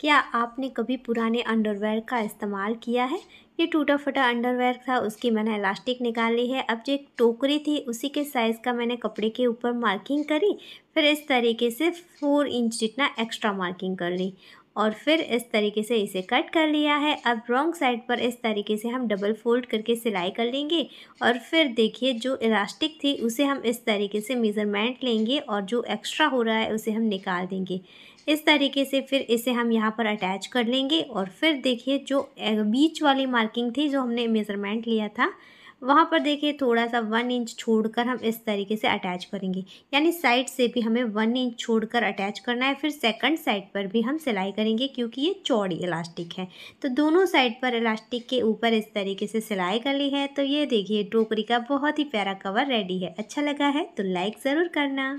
क्या आपने कभी पुराने अंडरवेयर का इस्तेमाल किया है ये टूटा फटा अंडरवेयर था उसकी मैंने इलास्टिक निकाली है अब जो एक टोकरी थी उसी के साइज़ का मैंने कपड़े के ऊपर मार्किंग करी फिर इस तरीके से फोर इंच जितना एक्स्ट्रा मार्किंग कर ली और फिर इस तरीके से इसे कट कर लिया है अब रॉन्ग साइड पर इस तरीके से हम डबल फोल्ड करके सिलाई कर लेंगे और फिर देखिए जो इलास्टिक थी उसे हम इस तरीके से मेज़रमेंट लेंगे और जो एक्स्ट्रा हो रहा है उसे हम निकाल देंगे इस तरीके से फिर इसे हम यहाँ पर अटैच कर लेंगे और फिर देखिए जो बीच वाली मार्किंग थी जो हमने मेज़रमेंट लिया था वहाँ पर देखिए थोड़ा सा वन इंच छोड़कर हम इस तरीके से अटैच करेंगे यानी साइड से भी हमें वन इंच छोड़कर अटैच करना है फिर सेकंड साइड पर भी हम सिलाई करेंगे क्योंकि ये चौड़ी इलास्टिक है तो दोनों साइड पर इलास्टिक के ऊपर इस तरीके से सिलाई कर ली है तो ये देखिए टोकरी का बहुत ही प्यारा कवर रेडी है अच्छा लगा है तो लाइक ज़रूर करना